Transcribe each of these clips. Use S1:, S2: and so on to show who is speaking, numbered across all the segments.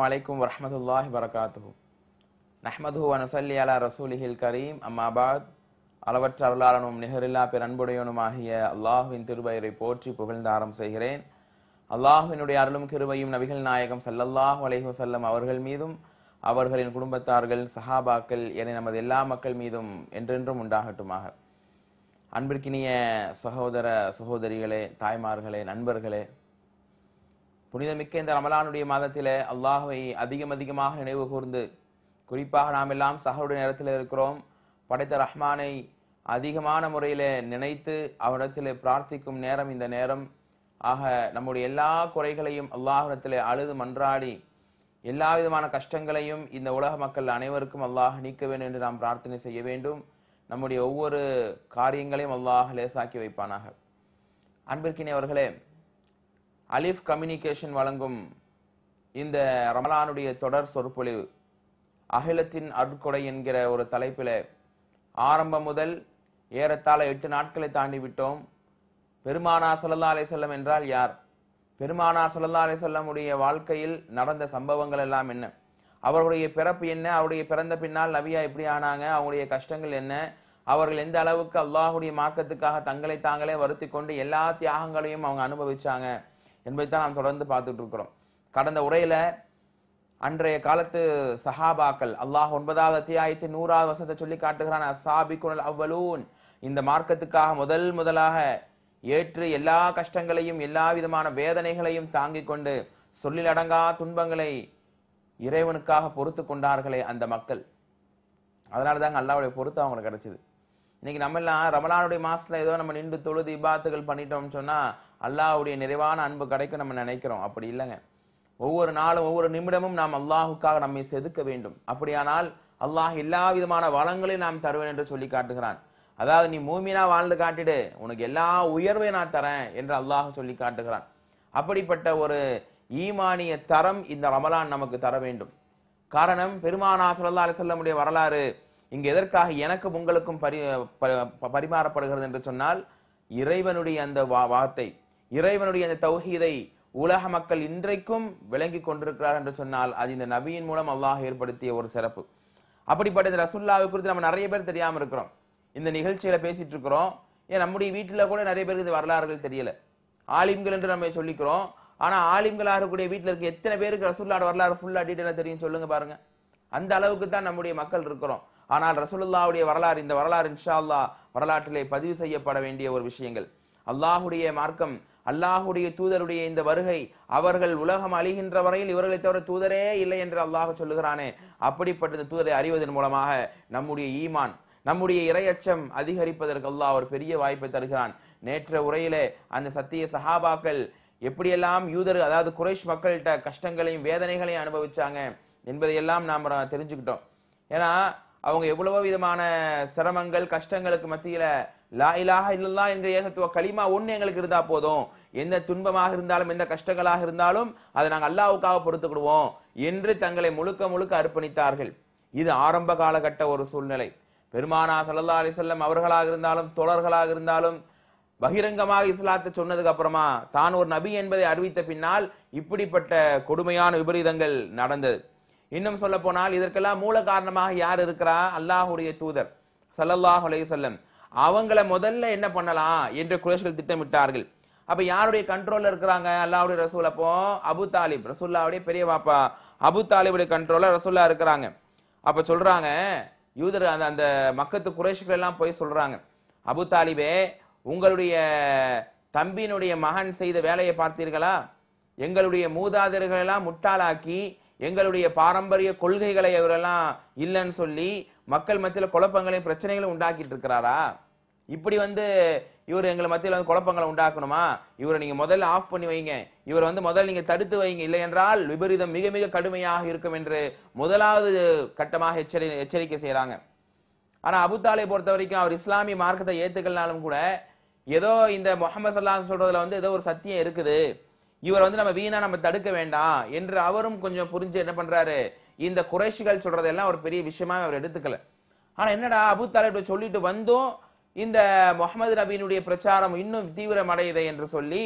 S1: வலைக்கும் வரமத்துல்லாஹி வரகாத்து நஹ்மது அனுசல்லி அலா ரசூலிஹில் கரீம் அம்மாபாத் அளவற்ற அருளாளனும் நிகரில்லா பெரன்புடையவனும் ஆகிய அல்லாஹுவின் திருவயரை போற்றி புகழ்ந்தாரம் ஆரம் செய்கிறேன் அல்லாஹுவினுடைய அருளும் கிருவையும் நபிகள் நாயகம் சல்லல்லாஹ் வல்லம் அவர்கள் மீதும் அவர்களின் குடும்பத்தார்கள் சஹாபாக்கள் என நமது எல்லா மக்கள் மீதும் என்றென்றும் உண்டாகட்டுமாக அன்பிற்கினிய சகோதர சகோதரிகளே தாய்மார்களே நண்பர்களே புனிதமிக்க இந்த ரமலானுடைய மாதத்தில் அல்லாஹுவை அதிகம் அதிகமாக நினைவு கூர்ந்து குறிப்பாக நாம் எல்லாம் சஹருடைய நேரத்தில் இருக்கிறோம் படைத்த ரஹ்மானை அதிகமான முறையில் நினைத்து அவரிடத்தில் பிரார்த்திக்கும் நேரம் இந்த நேரம் ஆக நம்முடைய எல்லா குறைகளையும் அல்லாஹிடத்தில் அழுது மன்றாடி எல்லா விதமான கஷ்டங்களையும் இந்த உலக மக்கள் அனைவருக்கும் அல்லாஹ் நீக்க வேண்டும் என்று நாம் பிரார்த்தனை செய்ய வேண்டும் நம்முடைய ஒவ்வொரு காரியங்களையும் அல்லாஹ் லேசாக்கி வைப்பானாக அன்பிற்கினே அவர்களே அலிஃப் கம்யூனிகேஷன் வழங்கும் இந்த ரமலானுடைய தொடர் சொற்பொழிவு அகிலத்தின் அருட்கொடை என்கிற ஒரு தலைப்பில் ஆரம்பம் முதல் ஏறத்தாழ எட்டு நாட்களை தாண்டி விட்டோம் பெருமானா அலை செல்லம் என்றால் யார் பெருமானா அலை செல்லமுடைய வாழ்க்கையில் நடந்த சம்பவங்கள் எல்லாம் என்ன அவருடைய பிறப்பு என்ன அவருடைய பிறந்த பின்னால் நவியா எப்படி ஆனாங்க அவங்களுடைய கஷ்டங்கள் என்ன அவர்கள் எந்த அளவுக்கு அல்லாஹுடைய மார்க்கத்துக்காக தங்களை தாங்களே வருத்தி கொண்டு எல்லா தியாகங்களையும் அவங்க அனுபவிச்சாங்க என்பதைத்தான் நாம் தொடர்ந்து பார்த்துட்டு இருக்கிறோம் கடந்த உரையில் அன்றைய காலத்து சஹாபாக்கள் அல்லாஹ் ஒன்பதாவது அத்தியாயத்தை நூறாவது வசத்தை சொல்லி காட்டுகிறான் அசாபி குணல் அவ்வலூன் இந்த மார்க்கத்துக்காக முதல் முதலாக ஏற்று எல்லா கஷ்டங்களையும் எல்லா விதமான வேதனைகளையும் தாங்கிக் கொண்டு சொல்லிலடங்கா துன்பங்களை இறைவனுக்காக பொறுத்து கொண்டார்களே அந்த மக்கள் அதனால தாங்க அல்லாவுடைய பொறுத்து அவங்களுக்கு கிடைச்சிது இன்றைக்கி எல்லாம் ரமலானுடைய மாசத்துல ஏதோ நம்ம நின்று தொழுது இபாத்துகள் பண்ணிட்டோம்னு சொன்னால் அல்லாஹுடைய நிறைவான அன்பு கிடைக்கும் நம்ம நினைக்கிறோம் அப்படி இல்லைங்க ஒவ்வொரு நாளும் ஒவ்வொரு நிமிடமும் நாம் அல்லாஹுக்காக நம்மை செதுக்க வேண்டும் அப்படியானால் அல்லாஹ் எல்லா விதமான வளங்களையும் நாம் தருவேன் என்று சொல்லி காட்டுகிறான் அதாவது நீ மூமினா வாழ்ந்து காட்டிடு உனக்கு எல்லா உயர்வையும் நான் தரேன் என்று அல்லாஹ் சொல்லி காட்டுகிறான் அப்படிப்பட்ட ஒரு ஈமானிய தரம் இந்த ரமலான் நமக்கு தர வேண்டும் காரணம் பெருமானா சொல்லா அலிசல்லமுடைய வரலாறு இங்கு எதற்காக எனக்கும் உங்களுக்கும் பரி பரிமாறப்படுகிறது என்று சொன்னால் இறைவனுடைய அந்த வார்த்தை இறைவனுடைய அந்த தௌஹீதை உலக மக்கள் இன்றைக்கும் விளங்கி கொண்டிருக்கிறார் என்று சொன்னால் அது இந்த நபியின் மூலம் அல்லாஹ் ஏற்படுத்திய ஒரு சிறப்பு அப்படிப்பட்ட இந்த ரசுல்லாவை குறித்து நம்ம நிறைய பேர் தெரியாமல் இருக்கிறோம் இந்த நிகழ்ச்சியில பேசிட்டு இருக்கிறோம் ஏன் நம்முடைய வீட்டில் கூட நிறைய பேருக்கு இது வரலாறுகள் தெரியல ஆலிம்கள் என்று நம்ம சொல்லிக்கிறோம் ஆனால் ஆலிம்களாக இருக்கக்கூடிய வீட்டில் இருக்க எத்தனை பேருக்கு ரசுல்லாட வரலாறு ஃபுல்லாக டீட்டெயிலாக தெரியும் சொல்லுங்க பாருங்க அந்த அளவுக்கு தான் நம்முடைய மக்கள் இருக்கிறோம் ஆனால் ரசூலுல்லாவுடைய வரலாறு இந்த வரலாறு இன்ஷா அல்லா வரலாற்றிலே பதிவு செய்யப்பட வேண்டிய ஒரு விஷயங்கள் அல்லாஹுடைய மார்க்கம் அல்லாஹுடைய தூதருடைய இந்த வருகை அவர்கள் உலகம் அழிகின்ற வரையில் இவர்களை தவிர தூதரே இல்லை என்று அல்லாஹ் சொல்லுகிறானே அப்படிப்பட்ட தூதரை அறிவதன் மூலமாக நம்முடைய ஈமான் நம்முடைய இரையச்சம் அதிகரிப்பதற்கு அல்லாஹ் ஒரு பெரிய வாய்ப்பை தருகிறான் நேற்ற உரையிலே அந்த சத்திய சஹாபாக்கள் எப்படியெல்லாம் யூதர் அதாவது குறைஷ் மக்கள்கிட்ட கஷ்டங்களையும் வேதனைகளையும் அனுபவிச்சாங்க என்பதையெல்லாம் நாம் தெரிஞ்சுக்கிட்டோம் ஏன்னா அவங்க எவ்வளவோ விதமான சிரமங்கள் கஷ்டங்களுக்கு மத்தியில லா இலாக இல்லல்லா என்கிற ஏகத்துவ களிமா ஒன்று எங்களுக்கு இருந்தா போதும் எந்த துன்பமாக இருந்தாலும் எந்த கஷ்டங்களாக இருந்தாலும் அதை நாங்கள் அல்லாவுக்காக பொறுத்துக்கிடுவோம் என்று தங்களை முழுக்க முழுக்க அர்ப்பணித்தார்கள் இது ஆரம்ப காலகட்ட ஒரு சூழ்நிலை பெருமானா சல்லா அலிசல்லம் அவர்களாக இருந்தாலும் தோழர்களாக இருந்தாலும் பகிரங்கமாக இஸ்லாத்தை சொன்னதுக்கு அப்புறமா தான் ஒரு நபி என்பதை அறிவித்த பின்னால் இப்படிப்பட்ட கொடுமையான விபரீதங்கள் நடந்தது இன்னும் சொல்ல போனால் இதற்கெல்லாம் மூல காரணமாக யார் இருக்கிறா அல்லாஹுடைய தூதர் சல்லல்லாஹ் அலைய சொல்லம் அவங்கள முதல்ல என்ன பண்ணலாம் என்று குரேஷ்கள் திட்டமிட்டார்கள் அப்போ யாருடைய கண்ட்ரோலில் இருக்கிறாங்க அல்லாவுடைய ரசூல் அப்போ அபு தாலிப் ரசூல்லாவுடைய பெரிய பாப்பா அபு தாலிபுடைய கண்ட்ரோல்ல ரசூல்லா இருக்கிறாங்க அப்போ சொல்கிறாங்க யூதர் அந்த அந்த மக்கத்து குறைஷிகள் எல்லாம் போய் சொல்கிறாங்க அபு தாலிபே உங்களுடைய தம்பியினுடைய மகன் செய்த வேலையை பார்த்தீர்களா எங்களுடைய மூதாதர்களெல்லாம் முட்டாளாக்கி எங்களுடைய பாரம்பரிய கொள்கைகளை அவரெல்லாம் இல்லைன்னு சொல்லி மக்கள் மத்தியில் குழப்பங்களையும் பிரச்சனைகளும் உண்டாக்கிட்டு இருக்கிறாரா இப்படி வந்து இவர் எங்களை மத்தியில் வந்து குழப்பங்களை உண்டாக்கணுமா இவரை நீங்கள் முதல்ல ஆஃப் பண்ணி வைங்க இவரை வந்து முதல்ல நீங்கள் தடுத்து வைங்க இல்லை என்றால் விபரீதம் மிக மிக கடுமையாக இருக்கும் என்று முதலாவது கட்டமாக எச்சரி எச்சரிக்கை செய்கிறாங்க ஆனால் அபுத்தாலை பொறுத்த வரைக்கும் அவர் இஸ்லாமிய மார்க்கத்தை ஏற்றுக்கலனாலும் கூட ஏதோ இந்த முகமது சல்லாஹ் சொல்கிறதுல வந்து ஏதோ ஒரு சத்தியம் இருக்குது இவர் வந்து நம்ம வீணா நம்ம தடுக்க வேண்டாம் என்று அவரும் கொஞ்சம் புரிஞ்சு என்ன பண்றாரு இந்த குறைஷிகள் சொல்றதெல்லாம் ஒரு பெரிய விஷயமா அவர் எடுத்துக்கல ஆனா என்னடா அபு தாலிப் சொல்லிட்டு வந்தும் இந்த முகமது நபீனுடைய பிரச்சாரம் இன்னும் தீவிரம் அடையுது என்று சொல்லி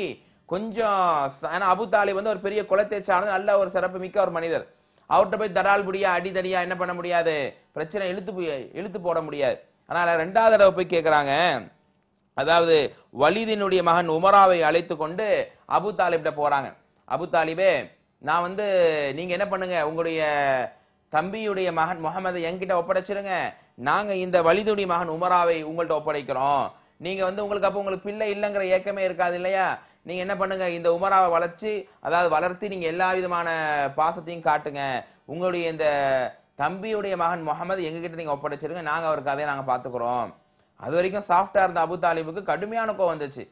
S1: கொஞ்சம் ஏன்னா அபு தாலி வந்து ஒரு பெரிய குலத்தை சார்ந்த நல்ல ஒரு சிறப்பு மிக்க ஒரு மனிதர் அவர்கிட்ட போய் தடால் முடியா அடிதடியா என்ன பண்ண முடியாது பிரச்சனை இழுத்து இழுத்து போட முடியாது ஆனால் ரெண்டாவது தடவை போய் கேட்குறாங்க அதாவது வலிதினுடைய மகன் உமராவை அழைத்து கொண்டு அபு தாலிப்ட போகிறாங்க அபு தாலிபே நான் வந்து நீங்கள் என்ன பண்ணுங்க உங்களுடைய தம்பியுடைய மகன் முகமதை என்கிட்ட ஒப்படைச்சிருங்க நாங்கள் இந்த வலிதுடைய மகன் உமராவை உங்கள்கிட்ட ஒப்படைக்கிறோம் நீங்கள் வந்து உங்களுக்கு அப்போ உங்களுக்கு பிள்ளை இல்லைங்கிற ஏக்கமே இருக்காது இல்லையா நீங்கள் என்ன பண்ணுங்கள் இந்த உமராவை வளர்ச்சி அதாவது வளர்த்தி நீங்கள் எல்லா விதமான பாசத்தையும் காட்டுங்க உங்களுடைய இந்த தம்பியுடைய மகன் முகமது எங்ககிட்ட நீங்கள் ஒப்படைச்சிருங்க நாங்கள் அவருக்கு அதையே நாங்கள் பார்த்துக்குறோம் அது வரைக்கும் சாஃப்டாக இருந்த அபு தாலிபுக்கு கடுமையான கோவம் வந்துச்சு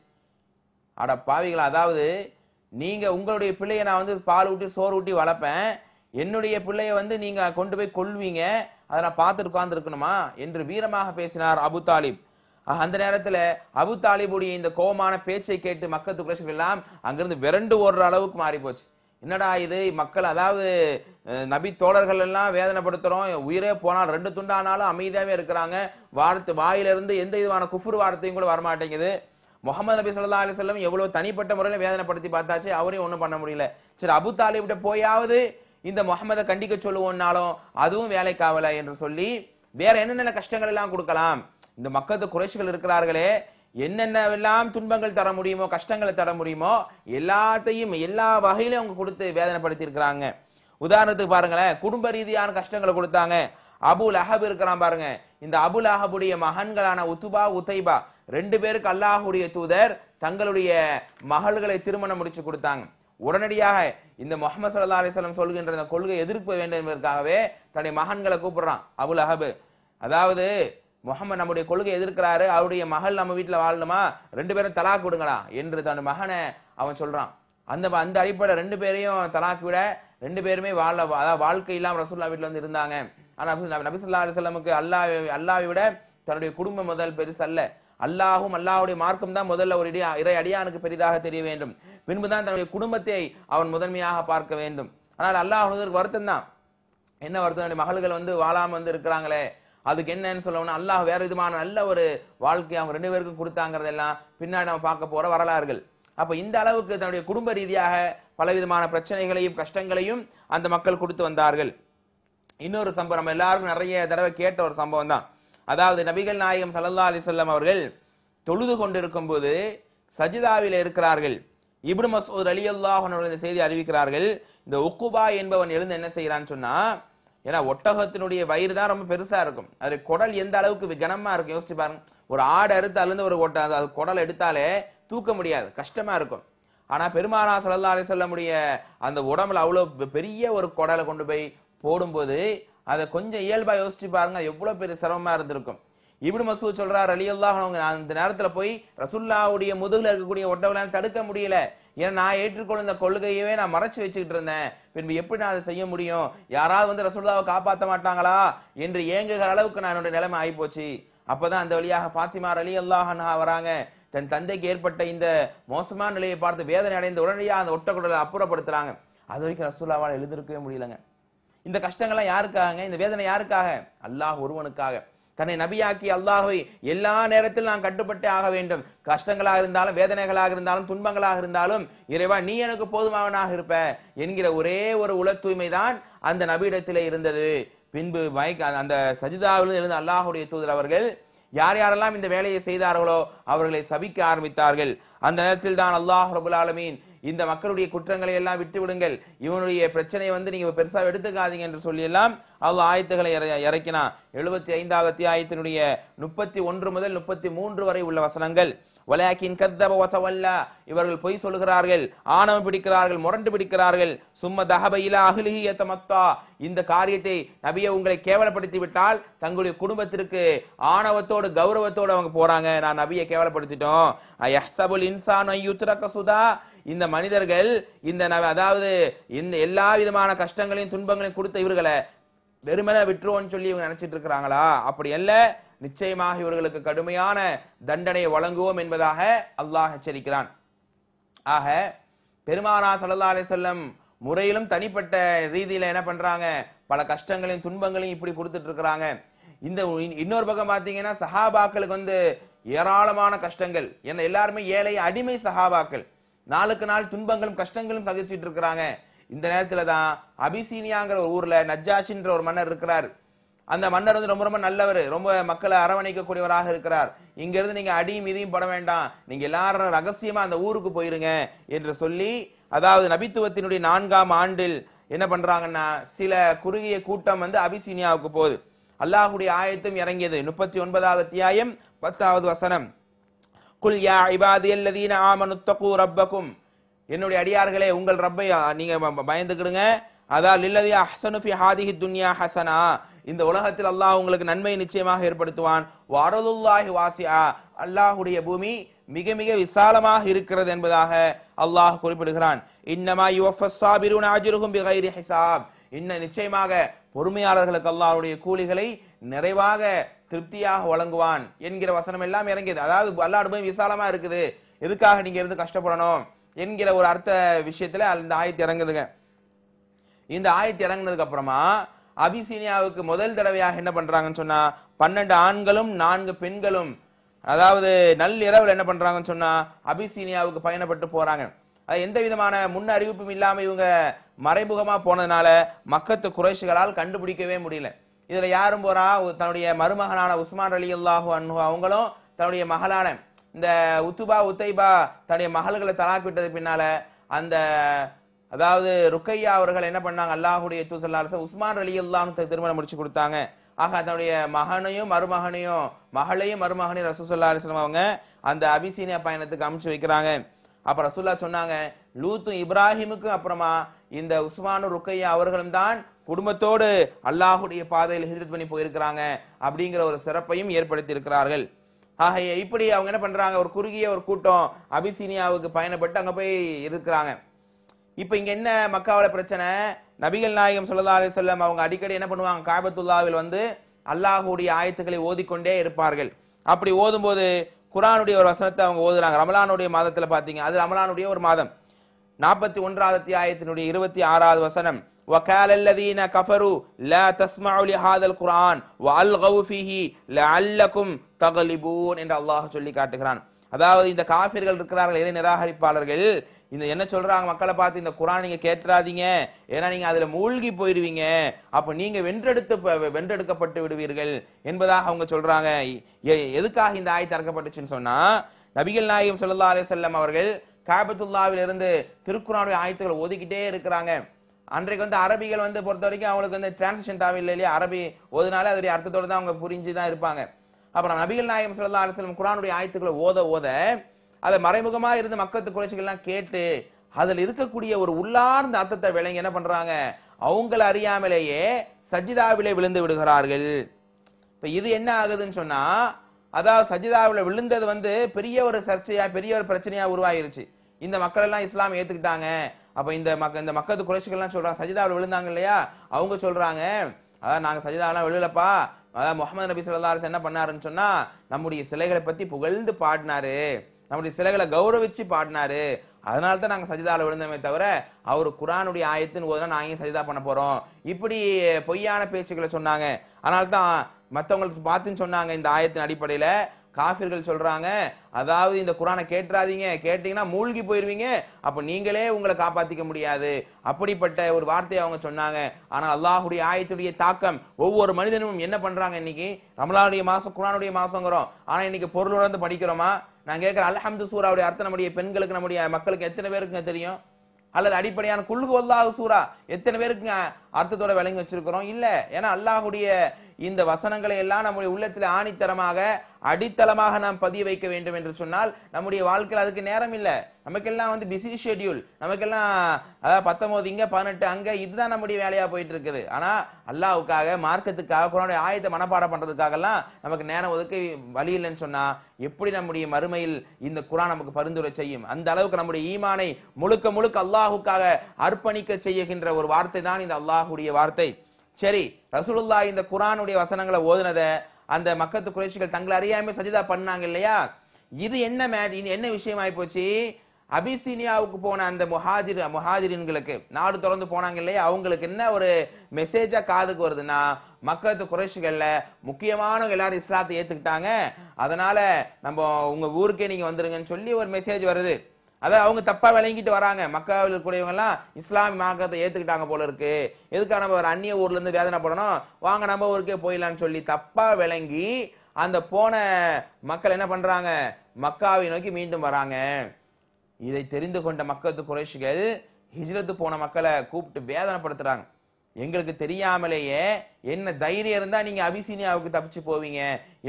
S1: அட பாவிகள் அதாவது நீங்கள் உங்களுடைய பிள்ளையை நான் வந்து பால் ஊட்டி சோறு ஊட்டி வளர்ப்பேன் என்னுடைய பிள்ளையை வந்து நீங்கள் கொண்டு போய் கொள்வீங்க அதை நான் பார்த்துட்டு உட்காந்துருக்கணுமா என்று வீரமாக பேசினார் அபு தாலிப் அந்த நேரத்தில் அபு தாலிபுடைய இந்த கோபமான பேச்சை கேட்டு மக்கள் துக்குரசுகள் எல்லாம் அங்கிருந்து விரண்டு ஓடுற அளவுக்கு மாறி போச்சு என்னடா இது மக்கள் அதாவது நபி தோழர்கள் எல்லாம் வேதனைப்படுத்துகிறோம் உயிரே போனால் ரெண்டு துண்டானாலும் அமைதியாகவே இருக்கிறாங்க வார்த்தை வாயிலிருந்து எந்த விதமான குஃபுர் வார்த்தையும் கூட வரமாட்டேங்குது முகமது நபி சொல்லா அலி செல்லம் எவ்வளோ தனிப்பட்ட முறையில் வேதனைப்படுத்தி பார்த்தாச்சு அவரையும் ஒன்றும் பண்ண முடியல சரி அபு தாலிபிட்ட போயாவது இந்த முகமதை கண்டிக்க சொல்லுவோம்னாலும் அதுவும் வேலைக்காவலை என்று சொல்லி வேற என்னென்ன கஷ்டங்கள் எல்லாம் கொடுக்கலாம் இந்த மக்கத்து குறைச்சிகள் இருக்கிறார்களே என்னென்னவெல்லாம் துன்பங்கள் தர முடியுமோ கஷ்டங்களை தர முடியுமோ எல்லாத்தையும் எல்லா வகையிலும் அவங்க கொடுத்து வேதனைப்படுத்தியிருக்கிறாங்க உதாரணத்துக்கு பாருங்களேன் குடும்ப ரீதியான கஷ்டங்களை கொடுத்தாங்க அபுல் அஹப் இருக்கிறான் பாருங்க இந்த அபுல் அஹபுடைய மகன்களான உத்துபா உத்தைபா ரெண்டு பேருக்கு அல்லாஹுடைய தூதர் தங்களுடைய மகள்களை திருமணம் முடிச்சு கொடுத்தாங்க உடனடியாக இந்த முகமது சல்லா அலிஸ்லாம் சொல்கின்ற இந்த கொள்கை எதிர்க்க வேண்டும் என்பதற்காகவே தன்னுடைய மகன்களை கூப்பிடுறான் அபுல் அஹபு அதாவது முகமது நம்முடைய கொள்கை எதிர்க்கிறாரு அவருடைய மகள் நம்ம வீட்டில் வாழணுமா ரெண்டு பேரும் தலாக் கொடுங்களா என்று தன் மகனை அவன் சொல்றான் அந்த அந்த அடிப்படை ரெண்டு பேரையும் தலாக்கு விட ரெண்டு பேருமே வாழ அதாவது வாழ்க்கையெல்லாம் ரசூல்லா வீட்டில் வந்து இருந்தாங்க ஆனால் நபிசுல்லா அலிசல்லமுக்கு அல்லாஹ் அல்லாவை விட தன்னுடைய குடும்பம் முதல் பெருசு அல்ல அல்லாஹும் அல்லாஹுடைய மார்க்கம் தான் முதல்ல ஒரு இடையா இறை அடியானுக்கு பெரிதாக தெரிய வேண்டும் பின்பு தான் தன்னுடைய குடும்பத்தை அவன் முதன்மையாக பார்க்க வேண்டும் ஆனால் அல்லாஹ் வருத்தம் தான் என்ன வருத்தம் மகள்கள் வந்து வாழாமல் வந்து இருக்கிறாங்களே அதுக்கு என்னன்னு சொல்லணும்னா அல்லாஹ் வேறு விதமான நல்ல ஒரு வாழ்க்கை அவங்க ரெண்டு பேருக்கும் கொடுத்தாங்கிறதெல்லாம் பின்னாடி நம்ம பார்க்க போகிற வரலாறுகள் அப்போ இந்த அளவுக்கு தன்னுடைய குடும்ப ரீதியாக பலவிதமான பிரச்சனைகளையும் கஷ்டங்களையும் அந்த மக்கள் கொடுத்து வந்தார்கள் இன்னொரு சம்பவம் நம்ம எல்லாருக்கும் நிறைய தடவை கேட்ட ஒரு சம்பவம் தான் அதாவது நபிகள் நாயகம் சல்லா அலிசல்லம் அவர்கள் தொழுது கொண்டிருக்கும் போது சஜிதாவில் இருக்கிறார்கள் இப்னு மசூத் அலி அல்லாஹனோட இந்த செய்தி அறிவிக்கிறார்கள் இந்த உக்குபா என்பவன் எழுந்து என்ன செய்கிறான்னு சொன்னால் ஏன்னா ஒட்டகத்தினுடைய வயிறு தான் ரொம்ப பெருசாக இருக்கும் அது குடல் எந்த அளவுக்கு கனமாக இருக்கும் யோசிச்சு பாருங்க ஒரு ஆடு அறுத்து அழுந்து ஒரு ஒட்ட அது குடல் எடுத்தாலே தூக்க முடியாது கஷ்டமாக இருக்கும் ஆனால் பெருமானா சல்லா அலி முடிய அந்த உடம்புல அவ்வளோ பெரிய ஒரு குடலை கொண்டு போய் போடும்போது அதை கொஞ்சம் இயல்பாக யோசிச்சு பாருங்க எவ்வளோ பெரிய சிரமமாக இருந்திருக்கும் இப்படி மசூத் சொல்றார் அலியல்லாஹ் அவங்க அந்த நேரத்தில் போய் ரசுல்லாவுடைய முதுகில் இருக்கக்கூடிய ஒட்டவலான்னு தடுக்க முடியல ஏன்னா நான் ஏற்றுக்கொள்ள இந்த கொள்கையவே நான் மறைச்சு வச்சுக்கிட்டு இருந்தேன் பின்பு எப்படி நான் அதை செய்ய முடியும் யாராவது வந்து ரசுல்லாவை காப்பாற்ற மாட்டாங்களா என்று ஏங்குகிற அளவுக்கு நான் என்னுடைய நிலைமை ஆகிப்போச்சு அப்பதான் அந்த வழியாக பாத்திமார் அலி அல்லாஹன் வராங்க தன் தந்தைக்கு ஏற்பட்ட இந்த மோசமான நிலையை பார்த்து வேதனை அடைந்த உடனடியாக அந்த ஒட்டக்குடலை அப்புறப்படுத்துகிறாங்க அது வரைக்கும் ரசூல்லாவால் எழுதிருக்கவே முடியலங்க இந்த கஷ்டங்கள்லாம் யாருக்காக இந்த வேதனை யாருக்காக அல்லாஹ் ஒருவனுக்காக தன்னை நபியாக்கி அல்லாஹை எல்லா நேரத்திலும் நான் கட்டுப்பட்டே ஆக வேண்டும் கஷ்டங்களாக இருந்தாலும் வேதனைகளாக இருந்தாலும் துன்பங்களாக இருந்தாலும் இறைவா நீ எனக்கு போதுமானவனாக இருப்ப என்கிற ஒரே ஒரு உல தூய்மை தான் அந்த நபியிடத்தில் இருந்தது பின்பு மயக்க அந்த சஜிதாவிலிருந்து எழுந்த அல்லாஹுடைய தூதர் அவர்கள் யார் யாரெல்லாம் இந்த வேலையை செய்தார்களோ அவர்களை சபிக்க ஆரம்பித்தார்கள் அந்த நேரத்தில் தான் அல்லாஹ் ரபுல் ஆலமீன் இந்த மக்களுடைய குற்றங்களை எல்லாம் விட்டு விடுங்கள் இவனுடைய பிரச்சனையை வந்து நீங்க பெருசாக எடுத்துக்காதீங்க என்று சொல்லி எல்லாம் அல்லாஹ் ஆயத்துக்களை இறக்கினான் எழுபத்தி ஐந்தாவது அத்தியாயத்தினுடைய முப்பத்தி ஒன்று முதல் முப்பத்தி மூன்று வரை உள்ள வசனங்கள் வலையாக்கின் கத்தப ஒத்தவல்லா இவர்கள் பொய் சொல்கிறார்கள் ஆணவம் பிடிக்கிறார்கள் முரண்டு பிடிக்கிறார்கள் சும்ம தகபையிலா அகிலிஹி எத்தமத்தா இந்த காரியத்தை நபியை உங்களை கேவலப்படுத்தி விட்டால் தங்களுடைய குடும்பத்திற்கு ஆணவத்தோடு கௌரவத்தோடு அவங்க போறாங்க நான் நபியை கேவலப்படுத்திட்டோம் ஐயஹ்சபுல் இன்சான் ஐயுத்ரக்க சுதா இந்த மனிதர்கள் இந்த அதாவது இந்த எல்லா விதமான கஷ்டங்களையும் துன்பங்களையும் கொடுத்த இவர்களை வெறுமனை விட்டுருவோன்னு சொல்லி இவங்க நினைச்சிட்டு இருக்கிறாங்களா அப்படி அல்ல நிச்சயமாக இவர்களுக்கு கடுமையான தண்டனை வழங்குவோம் என்பதாக அல்லாஹ் எச்சரிக்கிறான் ஆக பெருமானா சல்லா அலி சொல்லம் முறையிலும் தனிப்பட்ட ரீதியில் என்ன பண்ணுறாங்க பல கஷ்டங்களையும் துன்பங்களையும் இப்படி கொடுத்துட்டு இருக்கிறாங்க இந்த இன்னொரு பக்கம் பார்த்தீங்கன்னா சஹாபாக்களுக்கு வந்து ஏராளமான கஷ்டங்கள் ஏன்னா எல்லாருமே ஏழை அடிமை சஹாபாக்கள் நாளுக்கு நாள் துன்பங்களும் கஷ்டங்களும் சகிச்சுட்டு இருக்கிறாங்க இந்த நேரத்தில் தான் அபிசீனியாங்கிற ஒரு ஊரில் நஜ்ஜாஷின்ற ஒரு மன்னர் இருக்கிறார் அந்த மன்னர் வந்து ரொம்ப ரொம்ப நல்லவர் ரொம்ப மக்களை அரவணைக்கக்கூடியவராக இருக்கிறார் இங்கிருந்து நீங்கள் அடியும் இதையும் பட வேண்டாம் நீங்கள் எல்லாரும் ரகசியமாக அந்த ஊருக்கு போயிருங்க என்று சொல்லி அதாவது நபித்துவத்தினுடைய நான்காம் ஆண்டில் என்ன பண்ணுறாங்கன்னா சில குறுகிய கூட்டம் வந்து அபிசீனியாவுக்கு போகுது அல்லாஹுடைய ஆயத்தும் இறங்கியது முப்பத்தி ஒன்பதாவது அத்தியாயம் பத்தாவது வசனம் குல் யா இபாதி அல்லதீன ஆமனுத்தகு ரப்பக்கும் என்னுடைய அடியார்களே உங்கள் ரப்பை நீங்கள் பயந்துக்கிடுங்க அதான் லில்லதி அஹ்சனு ஃபி ஹாதிஹி துன்யா ஹசனா இந்த உலகத்தில் அல்லாஹ் உங்களுக்கு நன்மை நிச்சயமாக ஏற்படுத்துவான் வாரதுல்லாஹி வாசியா அல்லாஹுடைய பூமி மிக மிக விசாலமாக இருக்கிறது என்பதாக அல்லாஹ் குறிப்பிடுகிறான் இன்னமா யுவஃபஸ்ஸாபிரூன் அஜ்ருஹும் பிகைரி ஹிசாப் இன்ன நிச்சயமாக பொறுமையாளர்களுக்கு அல்லாஹ்வுடைய கூலிகளை நிறைவாக திருப்தியாக வழங்குவான் என்கிற வசனம் எல்லாம் இறங்கியது அதாவது அல்லாஹ் பூமி விசாலமாக இருக்குது எதுக்காக நீங்க இருந்து கஷ்டப்படணும் என்கிற ஒரு அர்த்த விஷயத்துல அந்த ஆயத்து இறங்குதுங்க இந்த ஆயத்து இறங்கினதுக்கு அப்புறமா அபிசீனியாவுக்கு முதல் தடவையாக என்ன பண்ணுறாங்கன்னு சொன்னால் பன்னெண்டு ஆண்களும் நான்கு பெண்களும் அதாவது நள்ளிரவில் என்ன பண்ணுறாங்கன்னு சொன்னால் அபிசீனியாவுக்கு பயணப்பட்டு போகிறாங்க அது எந்த விதமான முன் அறிவிப்பும் இல்லாமல் இவங்க மறைமுகமாக போனதுனால மக்கத்து குறைஷிகளால் கண்டுபிடிக்கவே முடியல இதில் யாரும் போகிறா தன்னுடைய மருமகனான உஸ்மான் அலி அல்லாஹு அன்பு அவங்களும் தன்னுடைய மகளான இந்த உத்துபா உத்தைபா தன்னுடைய மகள்களை தலாக் பின்னால பின்னால் அந்த அதாவது ருக்கையா அவர்கள் என்ன பண்ணாங்க அல்லாஹுடைய தூசல்லாச உஸ்மான் அலி அல்லாஹ் திருமணம் முடிச்சு கொடுத்தாங்க ஆக அதனுடைய மகனையும் மருமகனையும் மகளையும் மருமகனையும் ரசூசல்லா அலிஸ்லாம் அவங்க அந்த அபிசீனியா பயணத்துக்கு அமுச்சு வைக்கிறாங்க அப்புறம் ரசூல்லா சொன்னாங்க லூத்தும் இப்ராஹிமுக்கும் அப்புறமா இந்த உஸ்மானு ருக்கையா அவர்களும் தான் குடும்பத்தோடு அல்லாஹுடைய பாதையில் ஹிஜ்ரத் பண்ணி போயிருக்கிறாங்க அப்படிங்கிற ஒரு சிறப்பையும் ஏற்படுத்தி இருக்கிறார்கள் ஆக இப்படி அவங்க என்ன பண்ணுறாங்க ஒரு குறுகிய ஒரு கூட்டம் அபிசீனியாவுக்கு பயணப்பட்டு அங்கே போய் இருக்கிறாங்க இப்போ இங்கே என்ன மக்காவில் பிரச்சனை நபிகள் நாயகம் சொல்லதா அலி சொல்லம் அவங்க அடிக்கடி என்ன பண்ணுவாங்க காபத்துல்லாவில் வந்து அல்லாஹுடைய ஆயத்துக்களை ஓதிக்கொண்டே இருப்பார்கள் அப்படி ஓதும்போது குரானுடைய ஒரு வசனத்தை அவங்க ஓதுறாங்க ரமலானுடைய மாதத்தில் பார்த்தீங்க அது ரமலானுடைய ஒரு மாதம் நாற்பத்தி ஒன்றாவது அத்தியாயத்தினுடைய இருபத்தி ஆறாவது வசனம் وقال الذين كفروا لا تسمعوا لهذا القرآن وألغوا فيه لعلكم என்று அல்லாஹ் சொல்லி காட்டுகிறான் அதாவது இந்த காபிர்கள் இருக்கிறார்கள் இறை நிராகரிப்பாளர்கள் இந்த என்ன சொல்றாங்க மக்களை பார்த்து இந்த குரான் நீங்க கேட்டுறாதீங்க ஏன்னா நீங்க அதுல மூழ்கி போயிடுவீங்க அப்ப நீங்க வென்றெடுத்து வென்றெடுக்கப்பட்டு விடுவீர்கள் என்பதாக அவங்க சொல்றாங்க எதுக்காக இந்த ஆய் இறக்கப்பட்டுச்சுன்னு சொன்னா நபிகள் நாயகம் சொல்லா அலே செல்லம் அவர்கள் இருந்து திருக்குறானுடைய ஆயத்துக்களை ஒதுக்கிட்டே இருக்கிறாங்க அன்றைக்கு வந்து அரபிகள் வந்து பொறுத்த வரைக்கும் அவங்களுக்கு வந்து டிரான்ஸ்லேஷன் தேவையில்லை இல்லையா அரபி ஒதுனால அதோடைய அர்த்தத்தோடு தான் அவங்க புரிஞ்சு தான் இருப்பாங்க அப்புறம் நபிகள் நாயகம் சல்லா அலுவலம் குரானுடைய ஆயத்துக்களை ஓத ஓத அதை மறைமுகமாக இருந்து மக்கத்து குறைச்சிகள்லாம் கேட்டு அதில் இருக்கக்கூடிய ஒரு உள்ளார்ந்த அர்த்தத்தை விளங்கி என்ன பண்ணுறாங்க அவங்கள அறியாமலேயே சஜிதாவிலே விழுந்து விடுகிறார்கள் இப்போ இது என்ன ஆகுதுன்னு சொன்னால் அதாவது சஜிதாவில் விழுந்தது வந்து பெரிய ஒரு சர்ச்சையாக பெரிய ஒரு பிரச்சனையாக உருவாகிருச்சு இந்த மக்கள் எல்லாம் இஸ்லாம் ஏற்றுக்கிட்டாங்க அப்போ இந்த மக்க இந்த மக்கத்து குறைச்சிகள்லாம் சொல்கிறாங்க சஜிதாவில் விழுந்தாங்க இல்லையா அவங்க சொல்கிறாங்க அதான் நாங்கள் சஜிதாவெலாம் விழுலப்பா அதாவது முகமது நபி சொல்லா அரசு என்ன பண்ணாருன்னு சொன்னால் நம்முடைய சிலைகளை பற்றி புகழ்ந்து பாடினாரு நம்முடைய சிலைகளை கௌரவிச்சு பாடினாரு அதனால தான் நாங்கள் சஜிதாவில் விழுந்தோமே தவிர அவர் குரானுடைய ஆயத்துன்னு ஓதுனா நாங்கள் சஜிதா பண்ண போகிறோம் இப்படி பொய்யான பேச்சுக்களை சொன்னாங்க அதனால தான் மற்றவங்களுக்கு பார்த்துன்னு சொன்னாங்க இந்த ஆயத்தின் அடிப்படையில் காஃபிர்கள் சொல்கிறாங்க அதாவது இந்த குரானை கேட்டுறாதீங்க கேட்டிங்கன்னா மூழ்கி போயிடுவீங்க அப்போ நீங்களே உங்களை காப்பாற்றிக்க முடியாது அப்படிப்பட்ட ஒரு வார்த்தையை அவங்க சொன்னாங்க ஆனால் அல்லாஹுடைய ஆயத்துடைய தாக்கம் ஒவ்வொரு மனிதனும் என்ன பண்ணுறாங்க இன்னைக்கு ரமலானுடைய மாதம் குரானுடைய மாசங்கிறோம் ஆனால் இன்னைக்கு பொருள் உணர்ந்து படிக்கிறோமா நான் கேட்கிறேன் அல்ஹம்து சூராவுடைய அர்த்தம் நம்முடைய பெண்களுக்கு நம்முடைய மக்களுக்கு எத்தனை பேருக்குங்க தெரியும் அல்லது அடிப்படையான குழுகு வல்லாஹு சூரா எத்தனை பேருக்குங்க அர்த்தத்தோட விளங்கி வச்சிருக்கிறோம் இல்லை ஏன்னா அல்லாஹுடைய இந்த வசனங்களை எல்லாம் நம்முடைய உள்ளத்தில் ஆணித்தரமாக அடித்தளமாக நாம் பதிய வைக்க வேண்டும் என்று சொன்னால் நம்முடைய வாழ்க்கையில் அதுக்கு நேரம் இல்லை நமக்கெல்லாம் வந்து பிஸி ஷெடியூல் நமக்கெல்லாம் அதாவது பத்தொம்போது இங்கே பதினெட்டு அங்கே இதுதான் நம்முடைய வேலையாக போயிட்டு இருக்குது ஆனால் அல்லாவுக்காக மார்க்கத்துக்காக குரானுடைய ஆயத்தை மனப்பாடம் பண்ணுறதுக்காகலாம் நமக்கு நேரம் ஒதுக்க வழி இல்லைன்னு சொன்னால் எப்படி நம்முடைய மறுமையில் இந்த குரான் நமக்கு பரிந்துரை செய்யும் அந்த அளவுக்கு நம்முடைய ஈமானை முழுக்க முழுக்க அல்லாஹுக்காக அர்ப்பணிக்க செய்கின்ற ஒரு வார்த்தை தான் இந்த அல்லாஹுடைய வார்த்தை சரி ரசூலுல்லா இந்த குரானுடைய வசனங்களை ஓதுனதை அந்த மக்கத்து குறைச்சிகள் தங்களை அறியாமல் சஜிதா பண்ணாங்க இல்லையா இது என்ன மேட் என்ன விஷயமாய் போச்சு அபிசீனியாவுக்கு போன அந்த முஹாஜிர் முஹாஜிர்களுக்கு நாடு திறந்து போனாங்க இல்லையா அவங்களுக்கு என்ன ஒரு மெசேஜாக காதுக்கு வருதுன்னா மக்கத்து குறைஷிகளில் முக்கியமானவங்க எல்லாரும் இஸ்லாத்தை ஏற்றுக்கிட்டாங்க அதனால் நம்ம உங்கள் ஊருக்கே நீங்கள் வந்துருங்கன்னு சொல்லி ஒரு மெசேஜ் வருது அதை அவங்க தப்பா விளங்கிட்டு வராங்க மக்காவில் எல்லாம் இஸ்லாமிய மார்க்கத்தை ஏத்துக்கிட்டாங்க போல இருக்கு எதுக்காக நம்ம ஒரு அந்நிய ஊர்ல இருந்து வேதனை போடணும் வாங்க நம்ம ஊருக்கே போயிடலான்னு சொல்லி தப்பா விளங்கி அந்த போன மக்கள் என்ன பண்றாங்க மக்காவை நோக்கி மீண்டும் வராங்க இதை தெரிந்து கொண்ட மக்கத்து குறைஷிகள் ஹிஜ்ரத்து போன மக்களை கூப்பிட்டு வேதனைப்படுத்துறாங்க எங்களுக்கு தெரியாமலேயே என்ன தைரியம் இருந்தால் நீங்கள் அபிசீனியாவுக்கு தப்பிச்சு போவீங்க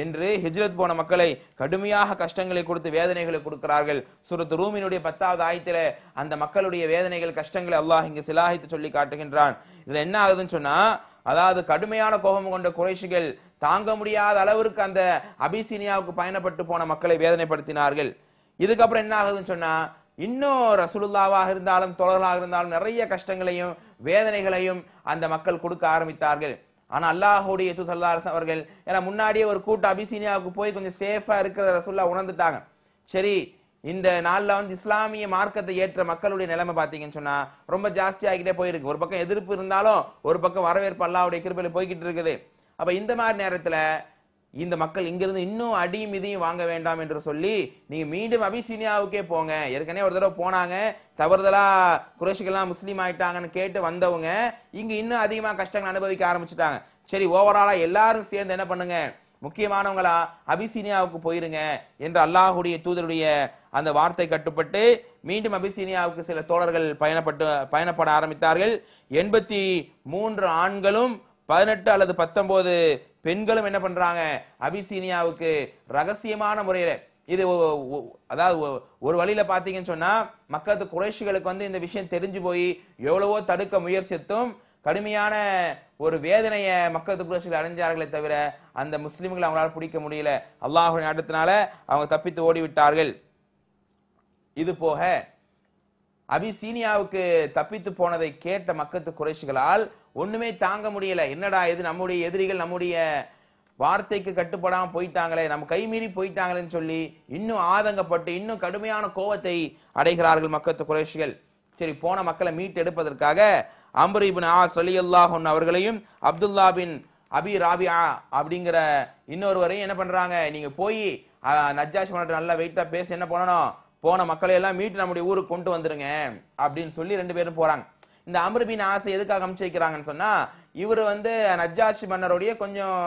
S1: என்று ஹிஜ்ரத் போன மக்களை கடுமையாக கஷ்டங்களை கொடுத்து வேதனைகளை கொடுக்கிறார்கள் சுரத் ரூமினுடைய பத்தாவது ஆயத்தில அந்த மக்களுடைய வேதனைகள் கஷ்டங்களை அல்லாஹ் இங்கே சிலாஹித்து சொல்லி காட்டுகின்றான் இதில் என்ன ஆகுதுன்னு சொன்னால் அதாவது கடுமையான கோபம் கொண்ட குறைஷிகள் தாங்க முடியாத அளவிற்கு அந்த அபிசீனியாவுக்கு பயணப்பட்டு போன மக்களை வேதனைப்படுத்தினார்கள் இதுக்கப்புறம் என்ன ஆகுதுன்னு சொன்னால் இன்னும் ரசூலுல்லாவாக இருந்தாலும் தோழர்களாக இருந்தாலும் நிறைய கஷ்டங்களையும் வேதனைகளையும் அந்த மக்கள் கொடுக்க ஆரம்பித்தார்கள் ஆனால் அல்லாஹுடைய து அவர்கள் ஏன்னா முன்னாடியே ஒரு கூட்டம் அபிசீனியாவுக்கு போய் கொஞ்சம் சேஃபாக இருக்கிற சொல்ல உணர்ந்துட்டாங்க சரி இந்த நாளில் வந்து இஸ்லாமிய மார்க்கத்தை ஏற்ற மக்களுடைய நிலைமை பார்த்தீங்கன்னு சொன்னால் ரொம்ப ஜாஸ்தியாகிட்டே போயிருக்கு ஒரு பக்கம் எதிர்ப்பு இருந்தாலும் ஒரு பக்கம் வரவேற்பு அல்லாவுடைய கிருப்பையில் போய்கிட்டு இருக்குது அப்போ இந்த மாதிரி நேரத்தில் இந்த மக்கள் இங்கிருந்து இன்னும் அடியும் இதையும் வாங்க வேண்டாம் என்று சொல்லி நீங்கள் மீண்டும் அபிசீனியாவுக்கே போங்க ஏற்கனவே ஒரு தடவை போனாங்க தவறுதலாக குறைஷிகள்லாம் முஸ்லீம் ஆயிட்டாங்கன்னு கேட்டு வந்தவங்க இங்கே இன்னும் அதிகமாக கஷ்டங்கள் அனுபவிக்க ஆரம்பிச்சிட்டாங்க சரி ஓவராலாக எல்லாரும் சேர்ந்து என்ன பண்ணுங்க முக்கியமானவங்களா அபிசீனியாவுக்கு போயிருங்க என்று அல்லாஹுடைய தூதருடைய அந்த வார்த்தை கட்டுப்பட்டு மீண்டும் அபிசீனியாவுக்கு சில தோழர்கள் பயணப்பட்டு பயணப்பட ஆரம்பித்தார்கள் எண்பத்தி மூன்று ஆண்களும் பதினெட்டு அல்லது பத்தொன்பது பெண்களும் என்ன பண்றாங்க அபிசீனியாவுக்கு ரகசியமான முறையில் இது அதாவது ஒரு வழியில பாத்தீங்கன்னு சொன்னா மக்களது குறைஷிகளுக்கு வந்து இந்த விஷயம் தெரிஞ்சு போய் எவ்வளவோ தடுக்க முயற்சித்தும் கடுமையான ஒரு வேதனையை மக்களது குறைஷிகள் அடைஞ்சார்களே தவிர அந்த முஸ்லீம்களை அவங்களால பிடிக்க முடியல அல்லாஹுடைய ஆட்டத்தினால அவங்க தப்பித்து ஓடிவிட்டார்கள் இது போக அபிசீனியாவுக்கு தப்பித்து போனதை கேட்ட மக்கத்து குறைஷிகளால் ஒண்ணுமே தாங்க முடியல என்னடா இது நம்முடைய எதிரிகள் நம்முடைய வார்த்தைக்கு கட்டுப்படாமல் போயிட்டாங்களே நம்ம கைமீறி போயிட்டாங்களேன்னு சொல்லி இன்னும் ஆதங்கப்பட்டு இன்னும் கடுமையான கோவத்தை அடைகிறார்கள் மக்கத்து குறைஷிகள் சரி போன மக்களை மீட்டெடுப்பதற்காக அம்பரிபின் ஆ சொல்லி அல்லாஹன் அவர்களையும் அப்துல்லா பின் அபி ராபியா அப்படிங்கிற இன்னொருவரையும் என்ன பண்றாங்க நீங்க போய் நஜாஷ் மன்னர் நல்லா வெயிட்டா பேசி என்ன பண்ணணும் போன மக்களை எல்லாம் மீட்டு நம்முடைய ஊருக்கு கொண்டு வந்துருங்க அப்படின்னு சொல்லி ரெண்டு பேரும் போறாங்க இந்த அமிர்பின் ஆசை எதுக்காக அமுச்சு வைக்கிறாங்கன்னு சொன்னா இவர் வந்து நஜ்ஜாட்சி மன்னருடைய கொஞ்சம்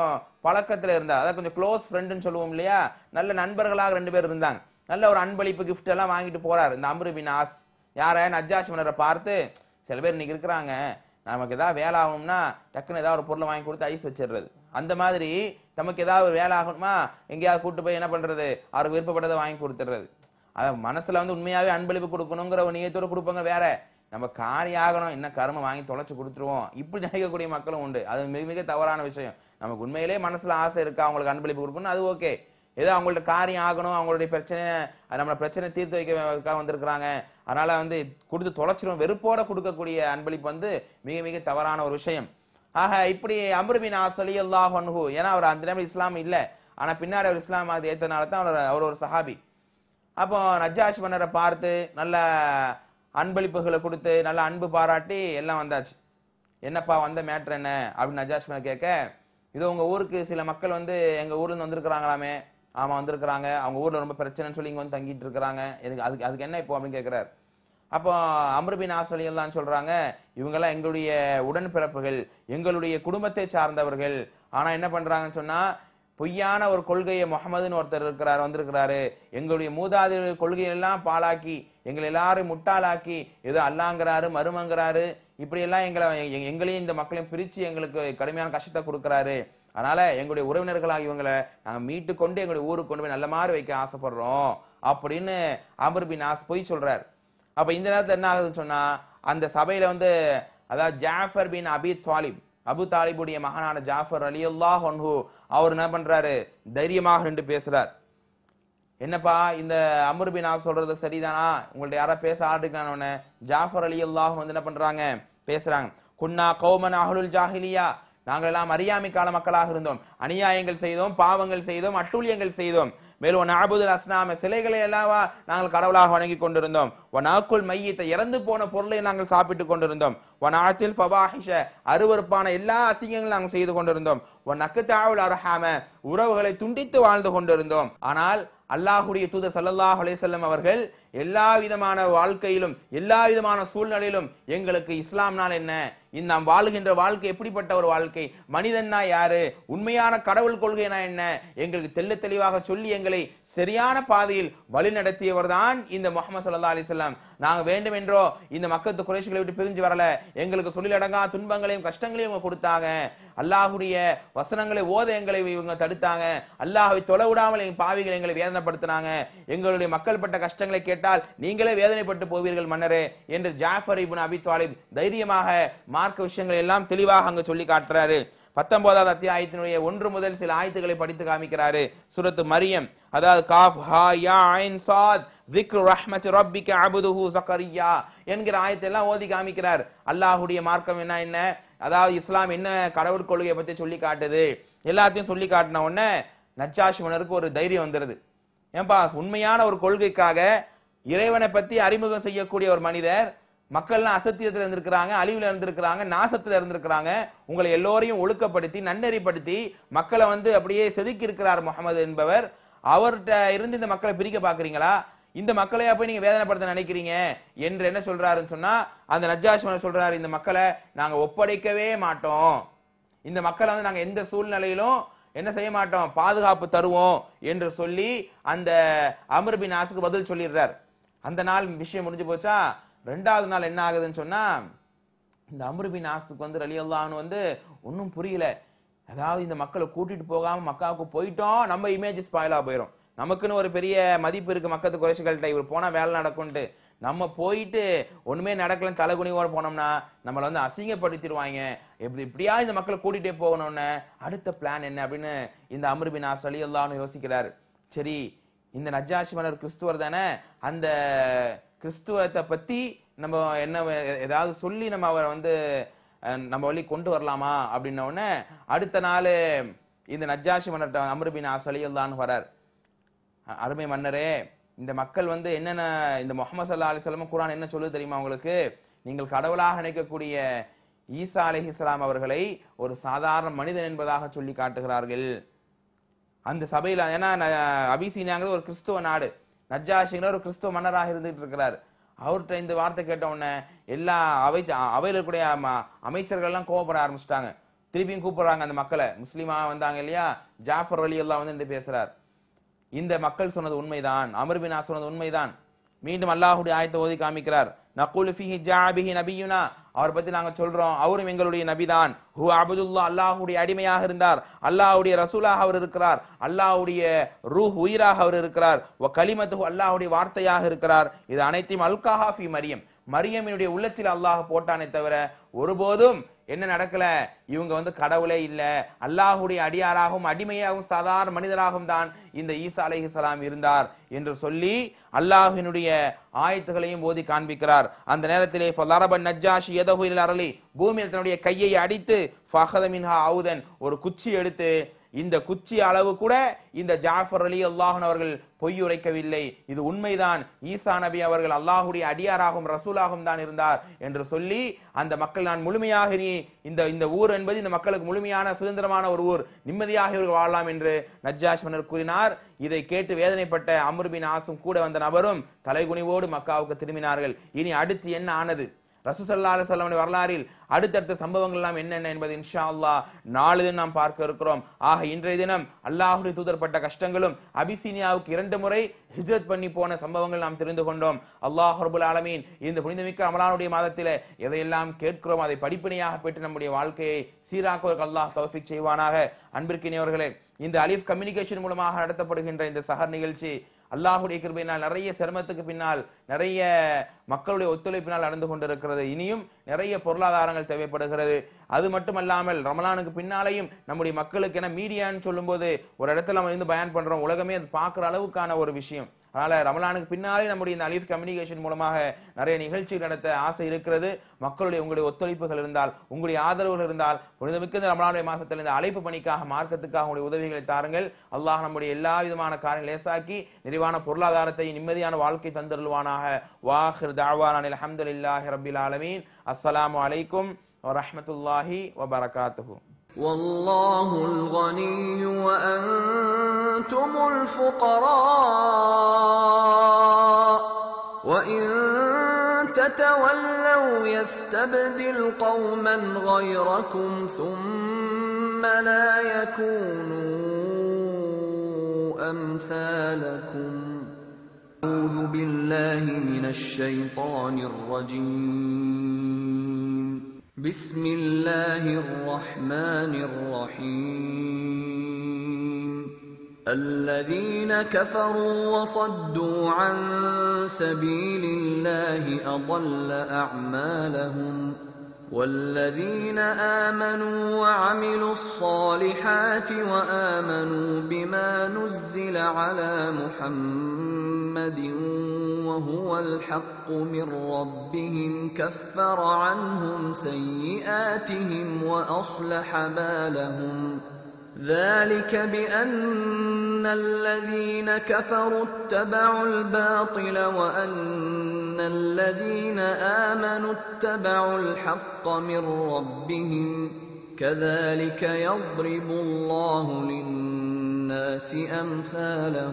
S1: பழக்கத்தில் இருந்தார் அதாவது கொஞ்சம் க்ளோஸ் ஃப்ரெண்டுன்னு சொல்லுவோம் இல்லையா நல்ல நண்பர்களாக ரெண்டு பேர் இருந்தாங்க நல்ல ஒரு அன்பளிப்பு கிஃப்ட் எல்லாம் வாங்கிட்டு போறாரு இந்த அமிர்பின் ஆஸ் யார நஜ்ஜாஷ் மன்னரை பார்த்து சில பேர் இன்னைக்கு இருக்கிறாங்க நமக்கு ஏதாவது வேலை ஆகணும்னா டக்குன்னு ஏதாவது ஒரு பொருளை வாங்கி கொடுத்து ஐஸ் வச்சிடுறது அந்த மாதிரி நமக்கு ஏதாவது ஒரு வேலை ஆகணுமா எங்கேயாவது கூப்பிட்டு போய் என்ன பண்ணுறது அவருக்கு விருப்பப்பட்டதை வாங்கி கொடுத்துட்றது அதை மனசில் வந்து உண்மையாகவே அன்பளிப்பு கொடுக்கணுங்கிற ஒரு நியத்தோடு கொடுப்பாங்க வேற நம்ம காரியாகணும் ஆகணும் என்ன கருமை வாங்கி தொலைச்சி கொடுத்துருவோம் இப்படி நினைக்கக்கூடிய மக்களும் உண்டு அது மிக மிக தவறான விஷயம் நமக்கு உண்மையிலே மனசில் ஆசை இருக்கா அவங்களுக்கு அன்பளிப்பு கொடுக்கணும் அது ஓகே ஏதோ அவங்கள்ட்ட காரியம் ஆகணும் அவங்களுடைய பிரச்சனை நம்மளை பிரச்சனை தீர்த்து வைக்க வந்திருக்கிறாங்க அதனால் வந்து கொடுத்து தொலைச்சிடும் வெறுப்போட கொடுக்கக்கூடிய அன்பளிப்பு வந்து மிக மிக தவறான ஒரு விஷயம் ஆக இப்படி அமருபின் ஆசலி அல்லாஹ் ஒன்ஹூ ஏன்னா அவர் அந்த நேரம் இஸ்லாம் இல்லை ஆனால் பின்னாடி அவர் இஸ்லாம் அது ஏற்றனால தான் அவர் அவர் ஒரு சஹாபி அப்போ நஜாஷ் மன்னரை பார்த்து நல்ல அன்பளிப்புகளை கொடுத்து நல்ல அன்பு பாராட்டி எல்லாம் வந்தாச்சு என்னப்பா வந்த மேட்ரு என்ன அப்படின்னு நஜாஷ் மன்னர் கேட்க இதோ உங்கள் ஊருக்கு சில மக்கள் வந்து எங்கள் ஊர்லேருந்து வந்திருக்கிறாங்களாமே ஆமாம் வந்திருக்கிறாங்க அவங்க ஊரில் ரொம்ப பிரச்சனைன்னு சொல்லி இங்கே வந்து தங்கிட்டு இருக்கிறாங்க எனக்கு அதுக்கு அதுக்கு என்ன இப்போ அப்படின்னு கேட்குறாரு அப்போ அமர்பின் ஆசிரியர்கள் தான் சொல்கிறாங்க இவங்கெல்லாம் எங்களுடைய உடன்பிறப்புகள் எங்களுடைய குடும்பத்தை சார்ந்தவர்கள் ஆனால் என்ன பண்ணுறாங்கன்னு சொன்னால் பொய்யான ஒரு கொள்கையை முகமதுன்னு ஒருத்தர் இருக்கிறார் வந்திருக்கிறாரு எங்களுடைய மூதாதைய கொள்கையெல்லாம் பாலாக்கி எங்களை எல்லாரும் முட்டாளாக்கி ஏதோ அல்லாங்கிறாரு மருமங்கிறாரு இப்படியெல்லாம் எங்களை எங்களையும் இந்த மக்களையும் பிரித்து எங்களுக்கு கடுமையான கஷ்டத்தை கொடுக்குறாரு அதனால் எங்களுடைய உறவினர்களாக இவங்களை நாங்கள் மீட்டு கொண்டு எங்களுடைய ஊருக்கு கொண்டு போய் நல்ல மாதிரி வைக்க ஆசைப்படுறோம் அப்படின்னு அமர் பின் ஆஸ் போய் சொல்கிறார் அப்போ இந்த நேரத்தில் என்ன ஆகுதுன்னு சொன்னால் அந்த சபையில் வந்து அதாவது ஜாஃபர் பின் அபி தாலிப் அபு தாலிபுடைய மகனான ஜாஃபர் அலி அல்லாஹ் ஒன்ஹு அவர் என்ன பண்ணுறாரு தைரியமாக நின்று பேசுகிறார் என்னப்பா இந்த அமர்பி நான் சொல்கிறது சரிதானா உங்கள்ட்ட யாரா பேச ஆடுக்கான ஜாஃபர் அலி அல்லாஹ் வந்து என்ன பண்ணுறாங்க பேசுகிறாங்க குன்னா கௌமன் அஹலுல் ஜாஹிலியா நாங்கள் எல்லாம் அறியாமை கால மக்களாக இருந்தோம் அநியாயங்கள் செய்தோம் பாவங்கள் செய்தோம் அட்டூழியங்கள் செய்தோம் மேலும் ஒன் ஆபுதுல் அஸ்னாம சிலைகளை எல்லாவா நாங்கள் கடவுளாக வணங்கி கொண்டிருந்தோம் ஒன் ஆக்குள் மையத்தை இறந்து போன பொருளை நாங்கள் சாப்பிட்டு கொண்டிருந்தோம் ஒன் ஆற்றில் ஃபவாஹிஷ அருவறுப்பான எல்லா அசிங்கங்களும் நாங்கள் செய்து கொண்டிருந்தோம் ஒன் நக்குத்தாவுல் அருகாம உறவுகளை துண்டித்து வாழ்ந்து கொண்டிருந்தோம் ஆனால் அல்லாஹுடைய தூதர் சல்லல்லாஹ் அலேசல்லம் அவர்கள் எல்லா விதமான வாழ்க்கையிலும் எல்லா விதமான சூழ்நிலையிலும் எங்களுக்கு இஸ்லாம்னால் என்ன நாம் வாழுகின்ற வாழ்க்கை எப்படிப்பட்ட ஒரு வாழ்க்கை மனிதன்னா யாரு உண்மையான கடவுள் கொள்கைனா என்ன எங்களுக்கு தெல்ல தெளிவாக சொல்லி எங்களை சரியான பாதையில் வழி நடத்தியவர் தான் இந்த முகமது சல்லா அலிஸ்லாம் நாங்கள் வேண்டும் என்றோ இந்த மக்கத்து குறைசிகளை விட்டு பிரிஞ்சு வரல எங்களுக்கு சொல்லிலடங்கா துன்பங்களையும் கஷ்டங்களையும் கொடுத்தாங்க அல்லாஹுடைய வசனங்களை ஓத எங்களை இவங்க தடுத்தாங்க அல்லாஹை தொலை விடாமல் எங்கள் பாவிகள் எங்களை வேதனைப்படுத்தினாங்க எங்களுடைய மக்கள் பட்ட கஷ்டங்களை கேட்டால் நீங்களே வேதனைப்பட்டு போவீர்கள் மன்னரே என்று ஜாஃபர் இபின் அபி தாலிப் தைரியமாக மார்க்க விஷயங்களை எல்லாம் தெளிவாக அங்கு சொல்லி காட்டுறாரு பத்தொன்பதாவது அத்தியாயத்தினுடைய ஒன்று முதல் சில ஆயத்துக்களை படித்து காமிக்கிறாரு சுரத்து மரியம் அதாவது காஃப் ஹா யா ஐன் சாத் திக்ரு ரஹ்மத் ரப்பிக்க அபுதுஹு சக்கரியா என்கிற ஆயத்தை எல்லாம் ஓதி காமிக்கிறார் அல்லாஹுடைய மார்க்கம் என்ன என்ன அதாவது இஸ்லாம் என்ன கடவுள் கொள்கையை பற்றி சொல்லி காட்டுது எல்லாத்தையும் சொல்லி காட்டின உடனே நச்சாசிவனருக்கு ஒரு தைரியம் வந்துடுது ஏன்பா உண்மையான ஒரு கொள்கைக்காக இறைவனை பற்றி அறிமுகம் செய்யக்கூடிய ஒரு மனிதர் மக்கள்லாம் அசத்தியத்தில் இருந்திருக்கிறாங்க அழிவில் இருந்திருக்கிறாங்க நாசத்தில் இருந்திருக்கிறாங்க உங்களை எல்லோரையும் ஒழுக்கப்படுத்தி நன்னெறிப்படுத்தி மக்களை வந்து அப்படியே செதுக்கியிருக்கிறார் முகமது என்பவர் அவர்கிட்ட இருந்து இந்த மக்களை பிரிக்க பார்க்குறீங்களா இந்த மக்களையா போய் நீங்க வேதனைப்படுத்த நினைக்கிறீங்க என்று என்ன சொல்றாருன்னு சொன்னா அந்த நஜாஷ்மன் சொல்றாரு இந்த மக்களை நாங்க ஒப்படைக்கவே மாட்டோம் இந்த மக்களை வந்து நாங்க எந்த சூழ்நிலையிலும் என்ன செய்ய மாட்டோம் பாதுகாப்பு தருவோம் என்று சொல்லி அந்த அமர் பின் ஆசுக்கு பதில் சொல்லிடுறார் அந்த நாள் விஷயம் முடிஞ்சு போச்சா ரெண்டாவது நாள் என்ன ஆகுதுன்னு சொன்னா இந்த அமர் பின் ஆசுக்கு வந்து ரலி வந்து ஒன்றும் புரியல அதாவது இந்த மக்களை கூட்டிட்டு போகாம மக்காவுக்கு போயிட்டோம் நம்ம இமேஜ் ஸ்பாயிலாக போயிடும் நமக்குன்னு ஒரு பெரிய மதிப்பு இருக்குது மக்கத்து குறைச்சிகள்கிட்ட இவர் போனால் வேலை நடக்கும்ட்டு நம்ம போயிட்டு ஒன்றுமே நடக்கலன்னு தலைகுனிவோடு போனோம்னா நம்மளை வந்து அசிங்கப்படுத்திடுவாங்க எப்படி இப்படியா இந்த மக்களை கூட்டிகிட்டே போகணும்னு அடுத்த பிளான் என்ன அப்படின்னு இந்த அமிர்பின் ஆசலி எல்லாம் யோசிக்கிறார் சரி இந்த நஜாசி மன்னர் கிறிஸ்துவர் தானே அந்த கிறிஸ்துவத்தை பற்றி நம்ம என்ன ஏதாவது சொல்லி நம்ம அவரை வந்து நம்ம வழி கொண்டு வரலாமா அப்படின்னோடனே அடுத்த நாள் இந்த நஜாஷி மன்னர்கிட்ட அமிர்பின் ஆசலி எல்லான்னு வரார் அருமை மன்னரே இந்த மக்கள் வந்து என்னென்ன இந்த முகமது சல்லா அலிஸ்லாம் குரான் என்ன சொல்லுது தெரியுமா உங்களுக்கு நீங்கள் கடவுளாக நினைக்கக்கூடிய ஈசா அலி இஸ்லாம் அவர்களை ஒரு சாதாரண மனிதன் என்பதாக சொல்லி காட்டுகிறார்கள் அந்த சபையில் ஏன்னா அபிசீனியாங்கிறது ஒரு கிறிஸ்துவ நாடு நஜ்ஜாசிங்கிற ஒரு கிறிஸ்துவ மன்னராக இருந்துகிட்டு இருக்கிறார் அவர்கிட்ட இந்த வார்த்தை கேட்ட உடனே எல்லா அவை அவையில் இருக்கக்கூடிய அமைச்சர்கள்லாம் கோவப்பட ஆரம்பிச்சிட்டாங்க திருப்பியும் கூப்பிடுறாங்க அந்த மக்களை முஸ்லீமாக வந்தாங்க இல்லையா ஜாஃபர் அலி எல்லாம் வந்து பேசுகிறார் இந்த மக்கள் சொன்னது உண்மைதான் அமர்பினா சொன்னது உண்மைதான் மீண்டும் அல்லாஹுடைய ஆயத்தை ஓதி காமிக்கிறார் நகுல் ஃபிஹி ஜாபிஹி நபியுனா அவரை பற்றி நாங்கள் சொல்கிறோம் அவரும் எங்களுடைய நபிதான் ஹூ அபுதுல்லா அல்லாஹுடைய அடிமையாக இருந்தார் அல்லாஹுடைய ரசூலாக அவர் இருக்கிறார் அல்லாஹுடைய ரூஹ் உயிராக அவர் இருக்கிறார் ஓ களிமத்து அல்லாஹுடைய வார்த்தையாக இருக்கிறார் இது அனைத்தையும் அல்காஹாஃபி மரியம் மரியமினுடைய உள்ளத்தில் அல்லாஹ் போட்டானே தவிர ஒருபோதும் என்ன நடக்கல இவங்க வந்து கடவுளே இல்லை அல்லாஹுடைய அடியாராகவும் அடிமையாகவும் சாதாரண மனிதராகவும் தான் இந்த ஈசா அலைஹிசலாம் இருந்தார் என்று சொல்லி அல்லாஹினுடைய ஆயத்துகளையும் போதி காண்பிக்கிறார் அந்த நேரத்திலே ஃபலாரபன் நஜ்ஜாஷி எதகுயில் அரளி பூமியில் தன்னுடைய கையை அடித்து ஃபஹதமின்ஹா அவுதன் ஒரு குச்சி எடுத்து இந்த குச்சி அளவு கூட இந்த ஜாஃபர் அலி அல்லாஹன் அவர்கள் பொய் உரைக்கவில்லை இது உண்மைதான் ஈசா நபி அவர்கள் அல்லாஹுடைய அடியாராகும் ரசூலாகும் தான் இருந்தார் என்று சொல்லி அந்த மக்கள் நான் முழுமையாக நீ இந்த இந்த ஊர் என்பது இந்த மக்களுக்கு முழுமையான சுதந்திரமான ஒரு ஊர் நிம்மதியாக இவர்கள் வாழலாம் என்று நஜ்ஜாஷ் மன்னர் கூறினார் இதை கேட்டு வேதனைப்பட்ட அமர்பின் ஆசும் கூட வந்த நபரும் தலைகுனிவோடு மக்காவுக்கு திரும்பினார்கள் இனி அடுத்து என்ன ஆனது ரசூசல்லா அலுவலாமுடைய வரலாறில் அடுத்தடுத்த சம்பவங்கள் எல்லாம் என்னென்ன என்பது இன்ஷா அல்லாஹ் நாலு தினம் நாம் பார்க்க இருக்கிறோம் ஆக இன்றைய தினம் அல்லாஹுடைய தூதர்பட்ட கஷ்டங்களும் அபிசீனியாவுக்கு இரண்டு முறை ஹிஜ்ரத் பண்ணி போன சம்பவங்கள் நாம் தெரிந்து கொண்டோம் அல்லாஹ் ரபுல் ஆலமீன் இந்த புனிதமிக்க அமலானுடைய மாதத்தில் எதையெல்லாம் கேட்கிறோம் அதை படிப்பினையாக பெற்று நம்முடைய வாழ்க்கையை சீராக்குவதற்கு அல்லாஹ் தௌஃபிக் செய்வானாக அன்பிற்கினியவர்களே இந்த அலிஃப் கம்யூனிகேஷன் மூலமாக நடத்தப்படுகின்ற இந்த சஹர் நிகழ்ச்சி அல்லாஹுடைய கிருபையினால் நிறைய சிரமத்துக்கு பின்னால் நிறைய மக்களுடைய ஒத்துழைப்பினால் நடந்து கொண்டிருக்கிறது இனியும் நிறைய பொருளாதாரங்கள் தேவைப்படுகிறது அது மட்டுமல்லாமல் ரமலானுக்கு பின்னாலேயும் நம்முடைய மக்களுக்கு என மீடியான்னு சொல்லும்போது ஒரு இடத்துல வந்து இருந்து பயன் பண்றோம் உலகமே அது பார்க்குற அளவுக்கான ஒரு விஷயம் அதனால ரமலானுக்கு பின்னாலே நம்முடைய இந்த அலிஃப் கம்யூனிகேஷன் மூலமாக நிறைய நிகழ்ச்சிகள் நடத்த ஆசை இருக்கிறது மக்களுடைய உங்களுடைய ஒத்துழைப்புகள் இருந்தால் உங்களுடைய ஆதரவுகள் இருந்தால் புனிதமிக்க இந்த ரமலானுடைய மாசத்தில் இந்த அழைப்பு பணிக்காக மார்க்கத்துக்காக உங்களுடைய உதவிகளை தாருங்கள் அல்லாஹ் நம்முடைய எல்லா விதமான காரியங்களை லேசாக்கி நிறைவான பொருளாதாரத்தை நிம்மதியான வாழ்க்கை தந்தருள்வானாக வாஹிர் தாவானில் அஹமதுல்லாஹி ரபில் ஆலமீன் السلام عليكم ورحمة الله وبركاته
S2: والله الغني وأنتم الفقراء وإن تتولوا يستبدل قوما غيركم ثم لا يكونوا أمثالكم أعوذ بالله من الشيطان الرجيم بسم الله الرحمن الرحيم الذين كفروا وصدوا عن سبيل الله أضل أعمالهم والذين آمنوا وعملوا الصالحات وآمنوا بما نزل على محمد محمد وهو الحق من ربهم كفر عنهم سيئاتهم واصلح بالهم ذلك بان الذين كفروا اتبعوا الباطل وان الذين امنوا اتبعوا الحق من ربهم كذلك يضرب الله للناس امثالهم